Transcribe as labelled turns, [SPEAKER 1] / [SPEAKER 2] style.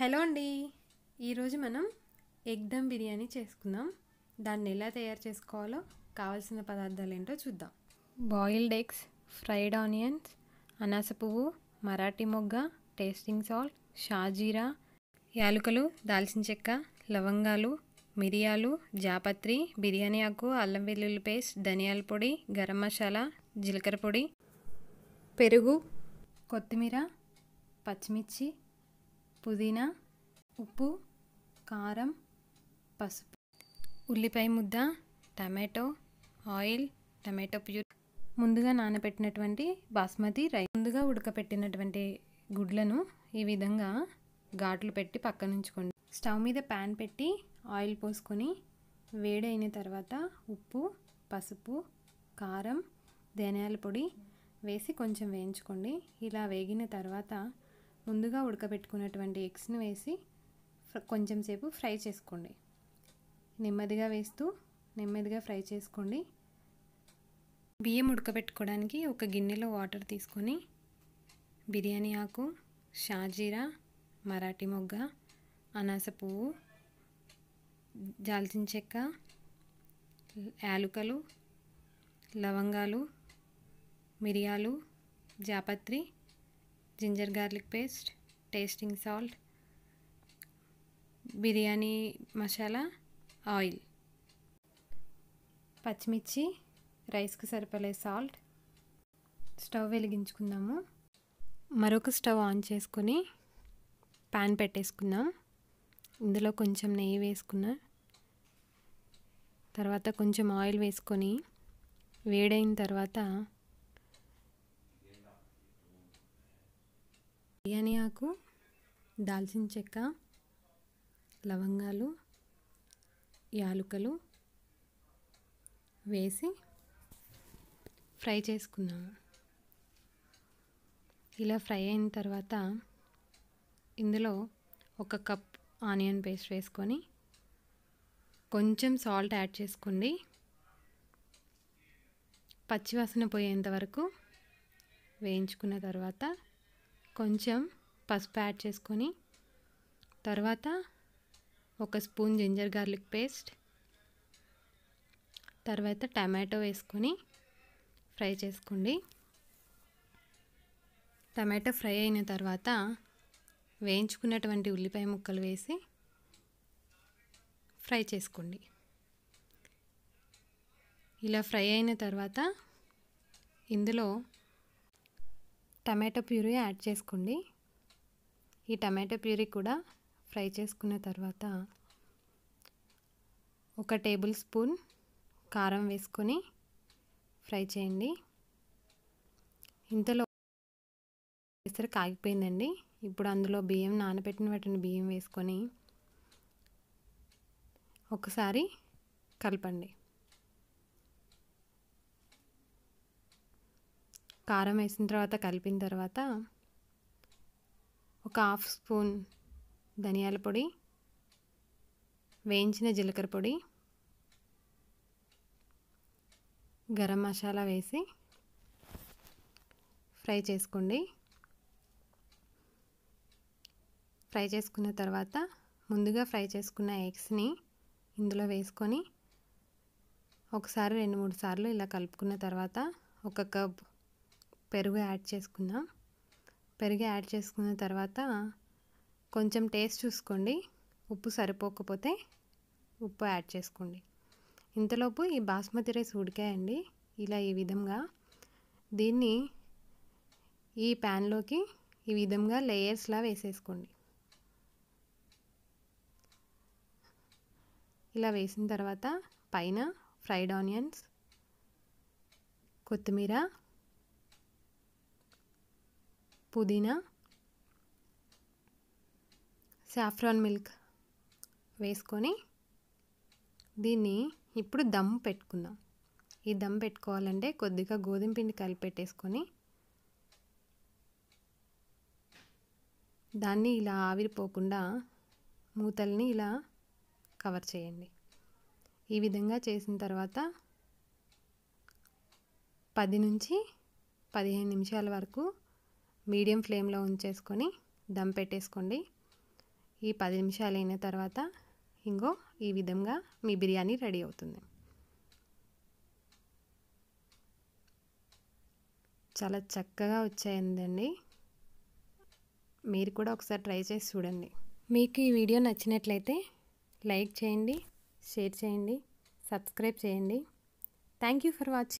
[SPEAKER 1] hello అండి ఈరోజు మనం ఎగ్ దమ్ బిర్యానీ చేసుకుందాం దాన్ని ఎలా తయారు చేసుకోవాలో కావాల్సిన పదార్థాలు ఏంటో చూద్దాం బాయిల్డ్ ఎగ్స్ ఫ్రైడ్ ఆనియన్స్ అనాస పువ్వు మరాఠీ మొగ్గ టేస్టింగ్ సాల్ట్ షాజీరా యాలుకలు దాల్చిన చెక్క లవంగాలు మిరియాలు జాపత్రి బిర్యానీ ఆకు అల్లం వెల్లుల్లి పేస్ట్ ధనియాల పొడి గరం మసాలా జీలకర్ర పొడి పెరుగు కొత్తిమీర పచ్చిమిర్చి పుదీనా ఉప్పు కారం పసుపు ఉల్లిపాయ ముద్ద టమాటో ఆయిల్ టమాటో ప్యూర్ ముందుగా నానబెట్టినటువంటి బాస్మతి రైస్ ముందుగా ఉడకపెట్టినటువంటి గుడ్లను ఈ విధంగా ఘాట్లు పెట్టి పక్కనుంచుకోండి స్టవ్ మీద ప్యాన్ పెట్టి ఆయిల్ పోసుకొని వేడైన తర్వాత ఉప్పు పసుపు కారం ధనియాల పొడి వేసి కొంచెం వేయించుకోండి ఇలా వేగిన తర్వాత ముందుగా ఉడకబెట్టుకున్నటువంటి ఎగ్స్ని వేసి కొంచెం సేపు ఫ్రై చేసుకోండి నెమ్మదిగా వేస్తూ నెమ్మదిగా ఫ్రై చేసుకోండి బియ్యం ఉడకబెట్టుకోవడానికి ఒక గిన్నెలో వాటర్ తీసుకొని బిర్యానీ ఆకు షాజీరా మరాఠీ మొగ్గ అనాస పువ్వు జాల్చిన చెక్క యాలుకలు లవంగాలు మిరియాలు జాపత్రి ginger garlic paste tasting salt biryani masala oil పచ్చిమిర్చి రైస్కి సరిపడే సాల్ట్ స్టవ్ వెలిగించుకుందాము మరొక స్టవ్ ఆన్ చేసుకొని ప్యాన్ పెట్టేసుకుందాం ఇందులో కొంచెం నెయ్యి వేసుకున్నా తర్వాత కొంచెం ఆయిల్ వేసుకొని వేడైన తర్వాత బిర్యానీ ఆకు దాల్చిన చెక్క లవంగాలు యాలుకలు వేసి ఫ్రై చేసుకున్నాము ఇలా ఫ్రై అయిన తర్వాత ఇందులో ఒక కప్ ఆనియన్ పేస్ట్ వేసుకొని కొంచెం సాల్ట్ యాడ్ చేసుకోండి పచ్చివాసన పోయేంత వరకు వేయించుకున్న తర్వాత కొంచెం పసుపు యాడ్ చేసుకొని తర్వాత ఒక స్పూన్ జింజర్ గార్లిక్ పేస్ట్ తర్వాత టమాటో వేసుకొని ఫ్రై చేసుకోండి టమాటో ఫ్రై అయిన తర్వాత వేయించుకున్నటువంటి ఉల్లిపాయ ముక్కలు వేసి ఫ్రై చేసుకోండి ఇలా ఫ్రై అయిన తర్వాత ఇందులో టమాటో ప్యూరీ యాడ్ చేసుకోండి ఈ టమాటో ప్యూరీ కూడా ఫ్రై చేసుకున్న తర్వాత ఒక టేబుల్ స్పూన్ కారం వేసుకొని ఫ్రై చేయండి ఇంతలో పెసరు కాగిపోయిందండి ఇప్పుడు అందులో బియ్యం నానబెట్టిన వాటిని బియ్యం వేసుకొని ఒకసారి కలపండి కారం వేసిన తర్వాత కలిపిన తర్వాత ఒక హాఫ్ స్పూన్ ధనియాల పొడి వేయించిన జీలకర్ర పొడి గరం మసాలా వేసి ఫ్రై చేసుకోండి ఫ్రై చేసుకున్న తర్వాత ముందుగా ఫ్రై చేసుకున్న ఎగ్స్ని ఇందులో వేసుకొని ఒకసారి రెండు మూడు సార్లు ఇలా కలుపుకున్న తర్వాత ఒక కప్ పెరుగు యాడ్ చేసుకుందాం పెరుగు యాడ్ చేసుకున్న తర్వాత కొంచెం టేస్ట్ చూసుకోండి ఉప్పు సరిపోకపోతే ఉప్పు యాడ్ చేసుకోండి ఇంతలోపు ఈ బాస్మతి రైస్ ఉడికాయండి ఇలా ఈ విధంగా దీన్ని ఈ ప్యాన్లోకి ఈ విధంగా లేయర్స్లా వేసేసుకోండి ఇలా వేసిన తర్వాత పైన ఫ్రైడ్ ఆనియన్స్ కొత్తిమీర పుదీనా సాఫ్రాన్ మిల్క్ వేసుకొని దీన్ని ఇప్పుడు దమ్ పెట్టుకుందాం ఈ దమ్ పెట్టుకోవాలంటే కొద్దిగా గోధుమ పిండి కలిపెట్టేసుకొని దాన్ని ఇలా ఆవిరిపోకుండా మూతల్ని ఇలా కవర్ చేయండి ఈ విధంగా చేసిన తర్వాత పది నుంచి పదిహేను నిమిషాల వరకు మీడియం ఫ్లేమ్లో ఉంచేసుకొని దమ్ పెట్టేసుకోండి ఈ పది నిమిషాలు అయిన తర్వాత ఇంకో ఈ విధంగా మీ బిర్యానీ రెడీ అవుతుంది చాలా చక్కగా వచ్చాయండి మీరు కూడా ఒకసారి ట్రై చేసి చూడండి మీకు ఈ వీడియో నచ్చినట్లయితే లైక్ చేయండి షేర్ చేయండి సబ్స్క్రైబ్ చేయండి థ్యాంక్ యూ ఫర్ వాచింగ్